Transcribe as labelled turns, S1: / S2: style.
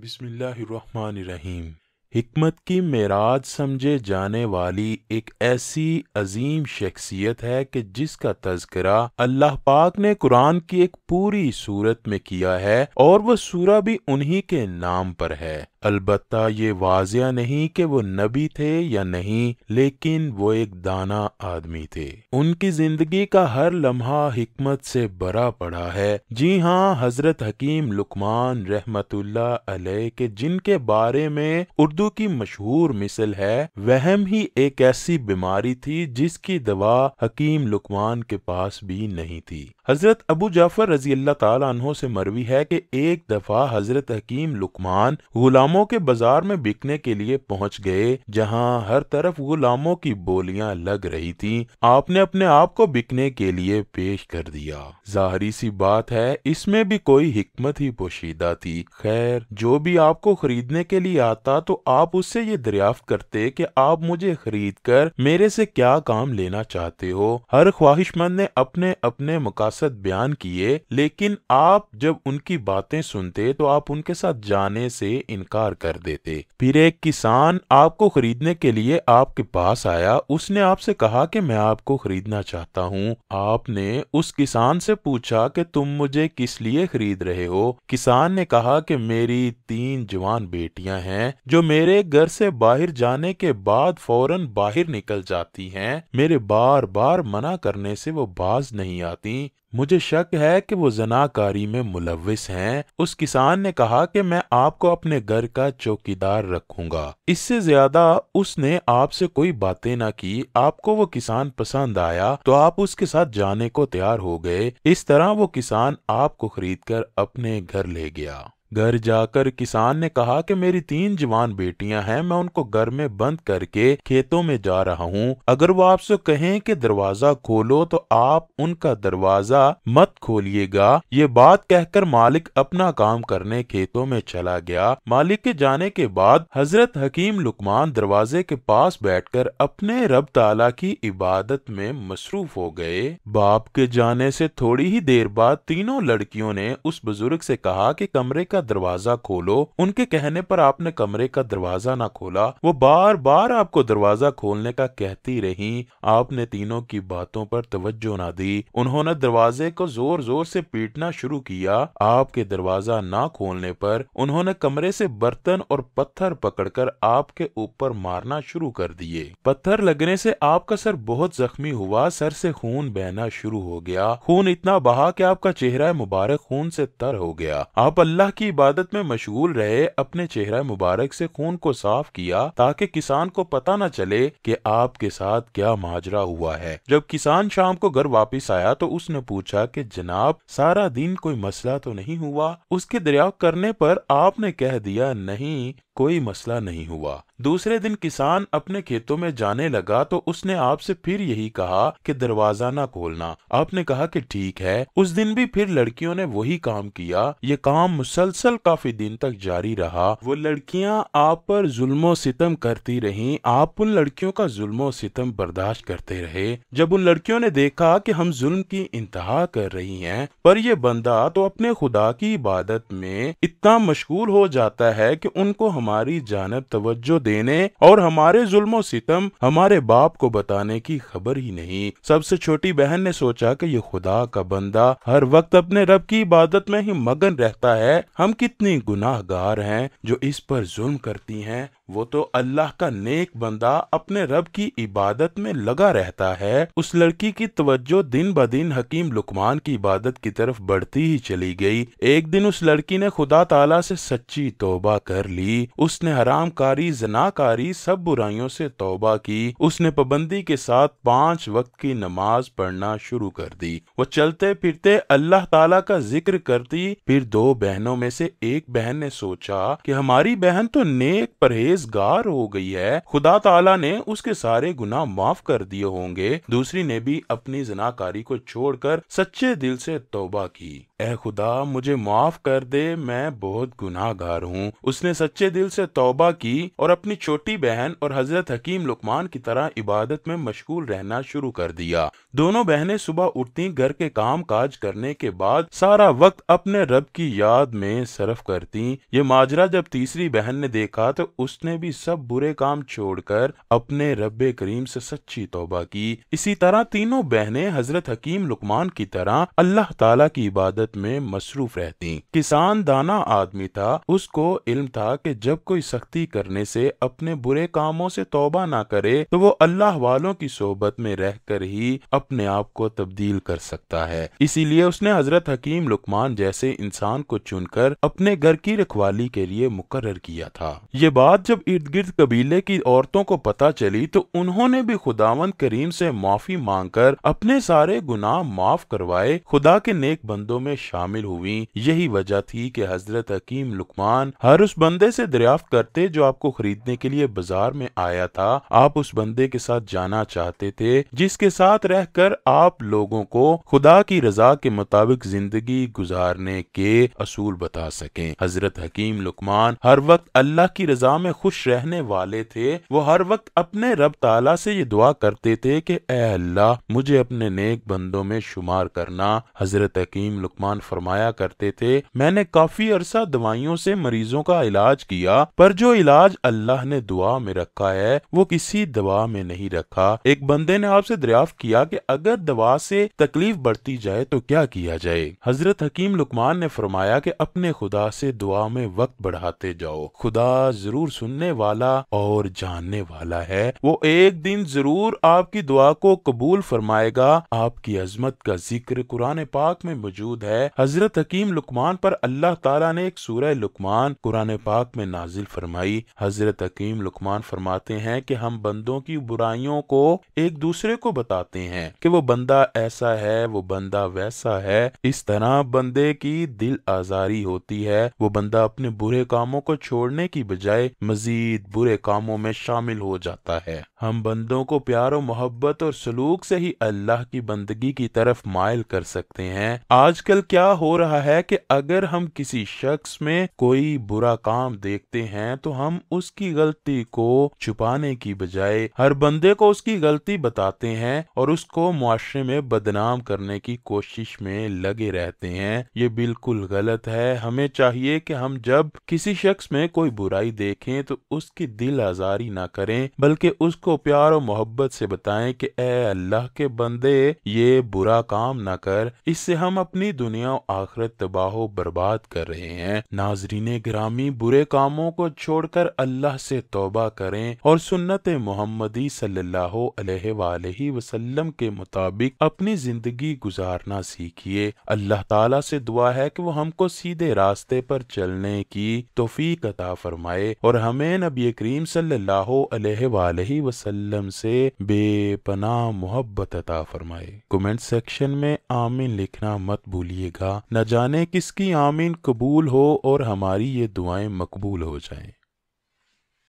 S1: बिस्मिल्लाहिर्रहमानिर्रहीम हिकमत की मेराज समझे जाने वाली एक ऐसी अजीम शख्सियत है कि जिसका तस्करा अल्लाह पाक ने कुरान की एक पूरी सूरत में किया है और वह सूरा भी उन्हीं के नाम पर है अलबत् ये वाजिया नहीं कि वो नबी थे या नहीं लेकिन वो एक दाना आदमी थे उनकी जिंदगी का हर लम्हा हिकमत से बड़ा पड़ा है जी हाँ हजरत हकीम लुकमान रहमतुल्ला अलैह के जिनके बारे में उर्दू की मशहूर मिसल है वहम ही एक ऐसी बीमारी थी जिसकी दवा हकीम लुकमान के पास भी नहीं थी हजरत अबू जाफर रजी अल्लाह तला से मरवी है कि एक दफा हजरत हकीम लुकमान गुलाम गुलामों के बाजार में बिकने के लिए पहुंच गए जहां हर तरफ गुलामों की बोलियां लग रही थीं। आपने अपने आप को बिकने के लिए पेश कर दिया जाहरी सी बात है इसमें भी कोई हिकमत ही पोशीदा थी खैर जो भी आपको खरीदने के लिए आता तो आप उससे ये दरियाफ्त करते कि आप मुझे खरीद कर मेरे से क्या काम लेना चाहते हो हर ख्वाहिशमंद ने अपने अपने मकासद बयान किए लेकिन आप जब उनकी बातें सुनते तो आप उनके साथ जाने से इनका बेकार कर देते फिर एक किसान आपको खरीदने के लिए आपके पास आया उसने आपसे कहा कि मैं आपको खरीदना चाहता हूँ आपने उस किसान से पूछा कि तुम मुझे किस लिए खरीद रहे हो किसान ने कहा कि मेरी तीन जवान बेटियां हैं जो मेरे घर से बाहर जाने के बाद फौरन बाहर निकल जाती हैं मेरे बार बार मना करने से वो बाज नहीं आती मुझे शक है कि वो जनाकारी में मुलविस हैं उस किसान ने कहा कि मैं आपको अपने घर का चौकीदार रखूंगा इससे ज्यादा उसने आपसे कोई बातें ना की आपको वो किसान पसंद आया तो आप उसके साथ जाने को तैयार हो गए इस तरह वो किसान आपको खरीद कर अपने घर ले गया घर जाकर किसान ने कहा कि मेरी तीन जवान बेटियां हैं मैं उनको घर में बंद करके खेतों में जा रहा हूँ अगर वो आपसे कहें कि दरवाजा खोलो तो आप उनका दरवाजा मत खोलिएगा ये बात कहकर मालिक अपना काम करने खेतों में चला गया मालिक के जाने के बाद हजरत हकीम लुकमान दरवाजे के पास बैठ अपने रब ताला की इबादत में मसरूफ हो गए बाप के जाने से थोड़ी ही देर बाद तीनों लड़कियों ने उस बुजुर्ग से कहा कि कमरे का का दरवाजा खोलो उनके कहने पर आपने कमरे का दरवाजा ना खोला वो बार बार आपको दरवाजा खोलने का कहती रही आपने तीनों की बातों पर तवज्जो ना दी उन्होंने दरवाजे को जोर जोर से पीटना शुरू किया आपके दरवाजा ना खोलने पर उन्होंने कमरे से बर्तन और पत्थर पकड़कर आपके ऊपर मारना शुरू कर दिए पत्थर लगने से आपका सर बहुत जख्मी हुआ सर से खून बहना शुरू हो गया खून इतना बहा कि आपका चेहरा मुबारक खून से तर हो गया आप अल्लाह की की इबादत में मशगूल रहे अपने चेहरा मुबारक से खून को साफ किया ताकि किसान को पता न चले कि आपके साथ क्या माजरा हुआ है जब किसान शाम को घर वापस आया तो उसने पूछा कि जनाब सारा दिन कोई मसला तो नहीं हुआ उसके दरिया करने पर आपने कह दिया नहीं कोई मसला नहीं हुआ दूसरे दिन किसान अपने खेतों में जाने लगा तो उसने आपसे फिर यही कहा कि दरवाजा ना खोलना आपने कहा कि ठीक है उस दिन भी फिर लड़कियों ने वही काम किया ये काम मुसलसल काफी दिन तक जारी रहा वो लड़कियां आप पर जुल्मो सितम करती रहीं आप उन लड़कियों का जुल्मो सितम बर्दाश्त करते रहे जब उन लड़कियों ने देखा कि हम जुल्म की इंतहा कर रही हैं पर यह बंदा तो अपने खुदा की इबादत में इतना मशगूल हो जाता है कि उनको हमारी जानब तवज्जो देने और हमारे जुल्मो सितम हमारे बाप को बताने की खबर ही नहीं सबसे छोटी बहन ने सोचा कि ये खुदा का बंदा हर वक्त अपने रब की इबादत में ही मगन रहता है हम कितनी गुनाहगार हैं जो इस पर जुल्म करती हैं वो तो अल्लाह का नेक बंदा अपने रब की इबादत में लगा रहता है उस लड़की की तवज्जो दिन ब दिन हकीम लुकमान की इबादत की तरफ बढ़ती ही चली गई एक दिन उस लड़की ने खुदा ताला से सच्ची तोबा कर ली उसने हरामकारी जना नाकारी सब बुराइयों से तौबा की उसने पाबंदी के साथ पांच वक्त की नमाज पढ़ना शुरू कर दी वो चलते फिरते अल्लाह ताला का जिक्र करती फिर दो बहनों में से एक बहन ने सोचा कि हमारी बहन तो नेक परहेजगार हो गई है खुदा ताला ने उसके सारे गुना माफ कर दिए होंगे दूसरी ने भी अपनी जनाकारी को छोड़कर सच्चे दिल से तौबा की ए खुदा मुझे माफ कर दे मैं बहुत गुनाहगार हूँ उसने सच्चे दिल से तौबा की और अपनी छोटी बहन और हजरत हकीम लुकमान की तरह इबादत में मशगूल रहना शुरू कर दिया दोनों बहनें सुबह उठती घर के काम काज करने के बाद सारा वक्त अपने रब की याद में सर्फ करती ये माजरा जब तीसरी बहन ने देखा तो उसने भी सब बुरे काम छोड़कर अपने रब करीम से सच्ची तौबा की इसी तरह तीनों बहनें हजरत हकीम लुकमान की तरह अल्लाह ताला की इबादत इबादत में मसरूफ रहती किसान दाना आदमी था उसको इल्म था कि जब कोई सख्ती करने से अपने बुरे कामों से तोबा ना करे तो वो अल्लाह वालों की सोहबत में रहकर ही अपने आप को तब्दील कर सकता है इसीलिए उसने हजरत हकीम लुकमान जैसे इंसान को चुनकर अपने घर की रखवाली के लिए मुकर किया था ये बात जब इर्द गिर्द कबीले की औरतों को पता चली तो उन्होंने भी खुदावंद करीम से माफी मांगकर अपने सारे गुनाह माफ करवाए खुदा के नेक बंदों में शामिल हुई यही वजह थी कि हजरत हकीम लुकमान हर उस बंदे से दरियाफ्त करते जो आपको खरीदने के लिए बाजार में आया था आप उस बंदे के साथ जाना चाहते थे जिसके साथ रहकर आप लोगों को खुदा की रजा के मुताबिक जिंदगी गुजारने के असूल बता सके हजरत हकीम लुकमान हर वक्त अल्लाह की रजा में खुश रहने वाले थे वो हर वक्त अपने रब ताला से ये दुआ करते थे कि अल्लाह मुझे अपने नेक बंदों में शुमार करना हजरत हकीम लुकमान रहमान फरमाया करते थे मैंने काफी अरसा दवाइयों से मरीजों का इलाज किया पर जो इलाज अल्लाह ने दुआ में रखा है वो किसी दवा में नहीं रखा एक बंदे ने आपसे दरियाफ्त किया कि अगर दवा से तकलीफ बढ़ती जाए तो क्या किया जाए हजरत हकीम लुकमान ने फरमाया कि अपने खुदा से दुआ में वक्त बढ़ाते जाओ खुदा जरूर सुनने वाला और जानने वाला है वो एक दिन जरूर आपकी दुआ को कबूल फरमाएगा आपकी अजमत का जिक्र कुरान पाक में मौजूद है है हजरत हकीम लुकमान पर अल्लाह तला ने एक सूरह लुकमान कुरान पाक में नाजिल फरमाई हजरत हकीम लुकमान फरमाते हैं कि हम बंदों की बुराइयों को एक दूसरे को बताते हैं कि वो बंदा ऐसा है वो बंदा वैसा है इस तरह बंदे की दिल आजारी होती है वो बंदा अपने बुरे कामों को छोड़ने की बजाय मजीद बुरे कामों में शामिल हो जाता है हम बंदों को प्यार और मोहब्बत और सलूक से ही अल्लाह की बंदगी की तरफ मायल कर सकते हैं आजकल क्या हो रहा है कि अगर हम किसी शख्स में कोई बुरा काम देखते हैं तो हम उसकी गलती को छुपाने की बजाय हर बंदे को उसकी गलती बताते हैं और उसको मुआरे में बदनाम करने की कोशिश में लगे रहते हैं ये बिल्कुल गलत है हमें चाहिए कि हम जब किसी शख्स में कोई बुराई देखें तो उसकी दिल आजारी ना करें बल्कि उसको को प्यार और मोहब्बत से बताएं कि ए अल्लाह के बंदे ये बुरा काम न कर इससे हम अपनी दुनिया और आखिरत तबाह बर्बाद कर रहे हैं नाजरीन ग्रामी बुरे कामों को छोड़कर अल्लाह से तोबा करें और सुन्नत मोहम्मदी सल्लल्लाहु अलैहि वसल्लम के मुताबिक अपनी जिंदगी गुजारना सीखिए अल्लाह ताला से दुआ है कि वो हमको सीधे रास्ते पर चलने की तोफी कता फरमाए और हमें नबी करीम सल्लल्लाहु अलैहि वसल्लम वसल्लम से बेपना मोहब्बत अता फरमाए कमेंट सेक्शन में आमीन लिखना मत भूलिएगा न जाने किसकी आमीन कबूल हो और हमारी ये दुआएं मकबूल हो जाएं